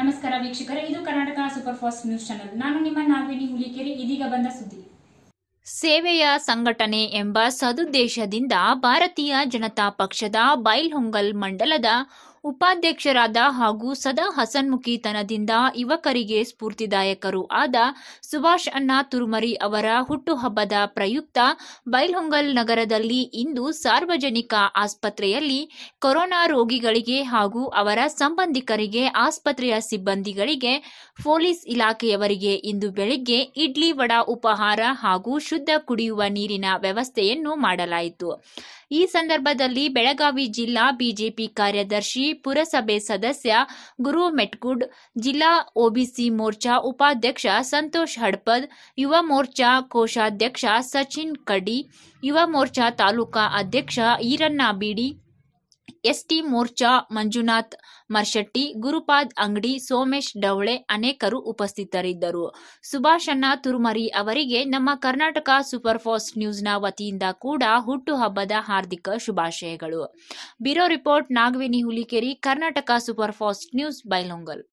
ನಮಸ್ಕಾರ ವೀಕ್ಷಕರೇ ಇದು Karnataka super fast news channel ನಾನು ನಿಮ್ಮ ನಾವೇಣಿ ಹುಲಿಕೆರೆ ಇದೀಗ ಬಂದ ಸುದ್ದಿ ಸೇವೆಯ ಸಂಘಟನೆ ಎಂಬ ಸದುದ್ದೇಶದಿಂದ ಭಾರತೀಯ ಜನತಾ ಪಕ್ಷದ ಬೈಲ್ಹೊಂಗಲ್ ಮಂಡಲದ ಉಪಾಧ್ಯಕ್ಷರಾದ ಹಾಗೂ ಸದಾ ಹಸನ್ಮುಖಿತನದಿಂದ ಯುವಕರಿಗೆ ಸ್ಫೂರ್ತಿದಾಯಕರು ಆದ ಸುಭಾಷ್ ಅಣ್ಣ ತುರುಮರಿ ಅವರ ಹುಟ್ಟುಹಬ್ಬದ ಪ್ರಯುಕ್ತ ಬೈಲ್ಹೊಂಗಲ್ ನಗರದಲ್ಲಿ ಇಂದು ಸಾರ್ವಜನಿಕ ಆಸ್ಪತ್ರೆಯಲ್ಲಿ ಕೊರೋನಾ ರೋಗಿಗಳಿಗೆ ಹಾಗೂ ಅವರ ಸಂಬಂಧಿಕರಿಗೆ ಆಸ್ಪತ್ರೆಯ ಸಿಬ್ಬಂದಿಗಳಿಗೆ ಪೊಲೀಸ್ ಇಲಾಖೆಯವರಿಗೆ ಇಂದು ಬೆಳಿಗ್ಗೆ ಇಡ್ಲಿ ವಡಾ ಉಪಹಾರ ಹಾಗೂ ಶುದ್ಧ ಕುಡಿಯುವ ನೀರಿನ ವ್ಯವಸ್ಥೆಯನ್ನು ಮಾಡಲಾಯಿತು ಈ ಸಂದರ್ಭದಲ್ಲಿ ಬೆಳಗಾವಿ ಜಿಲ್ಲಾ ಬಿಜೆಪಿ ಕಾರ್ಯದರ್ಶಿ ಪುರಸಭೆ ಸದಸ್ಯ ಗುರು ಮೆಟ್ಗುಡ್ ಜಿಲ್ಲಾ ಒಬಿಸಿ ಮೋರ್ಚಾ ಉಪಾಧ್ಯಕ್ಷ ಸಂತೋಷ್ ಹಡ್ಪದ್ ಯುವ ಮೋರ್ಚಾ ಕೋಶಾಧ್ಯಕ್ಷ ಸಚಿನ್ ಕಡಿ ಯುವ ಮೋರ್ಚಾ ತಾಲೂಕಾ ಅಧ್ಯಕ್ಷ ಈರಣ್ಣ ಬೀಡಿ ಎಸ್ಟಿ ಮೋರ್ಚಾ ಮಂಜುನಾಥ್ ಮರ್ಶೆಟ್ಟಿ ಗುರುಪಾದ್ ಅಂಗಡಿ ಸೋಮೇಶ್ ಡವಳೆ ಅನೇಕರು ಉಪಸ್ಥಿತರಿದ್ದರು ಸುಭಾಷಣ್ಣ ತುರುಮರಿ ಅವರಿಗೆ ನಮ್ಮ ಕರ್ನಾಟಕ ಸೂಪರ್ ಫಾಸ್ಟ್ ನ್ಯೂಸ್ನ ವತಿಯಿಂದ ಕೂಡ ಹುಟ್ಟುಹಬ್ಬದ ಹಾರ್ದಿಕ ಶುಭಾಶಯಗಳು bureau report Nagavini Hulikeri Karnataka super fast news Bailhongal